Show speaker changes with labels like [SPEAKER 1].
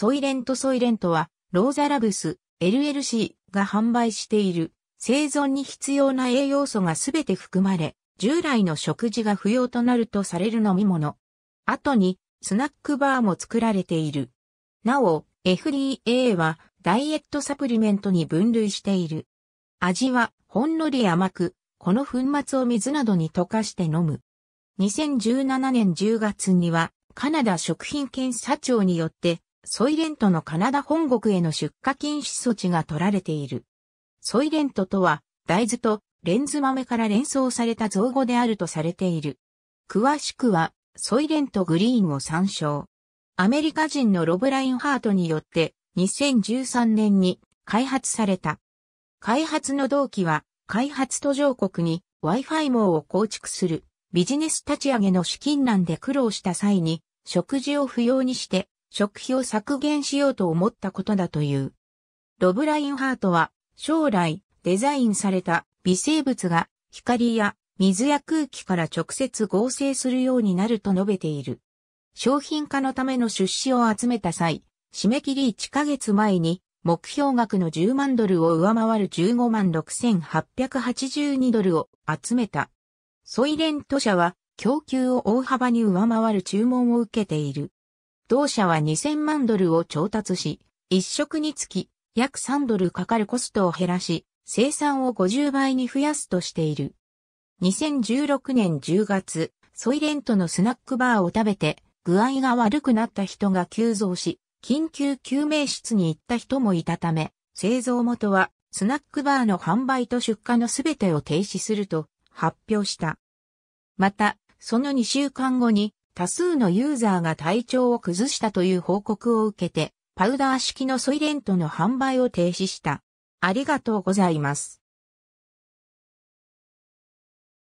[SPEAKER 1] ソイレントソイレントは、ローザラブス、LLC が販売している、生存に必要な栄養素がすべて含まれ、従来の食事が不要となるとされる飲み物。後に、スナックバーも作られている。なお、FDA は、ダイエットサプリメントに分類している。味は、ほんのり甘く、この粉末を水などに溶かして飲む。2017年10月には、カナダ食品検査庁によって、ソイレントのカナダ本国への出荷禁止措置が取られている。ソイレントとは、大豆とレンズ豆から連想された造語であるとされている。詳しくは、ソイレントグリーンを参照。アメリカ人のロブラインハートによって2013年に開発された。開発の動機は、開発途上国に Wi-Fi 網を構築するビジネス立ち上げの資金難で苦労した際に食事を不要にして食費を削減しようと思ったことだという。ロブラインハートは将来デザインされた微生物が光や水や空気から直接合成するようになると述べている。商品化のための出資を集めた際、締め切り1ヶ月前に目標額の10万ドルを上回る15万6882ドルを集めた。ソイレント社は供給を大幅に上回る注文を受けている。同社は2000万ドルを調達し、一食につき約3ドルかかるコストを減らし、生産を50倍に増やすとしている。2016年10月、ソイレントのスナックバーを食べて、具合が悪くなった人が急増し、緊急救命室に行った人もいたため、製造元はスナックバーの販売と出荷のすべてを停止すると発表した。また、その2週間後に多数のユーザーが体調を崩したという報告を受けて、パウダー式のソイレントの販売を停止した。ありがとうございます。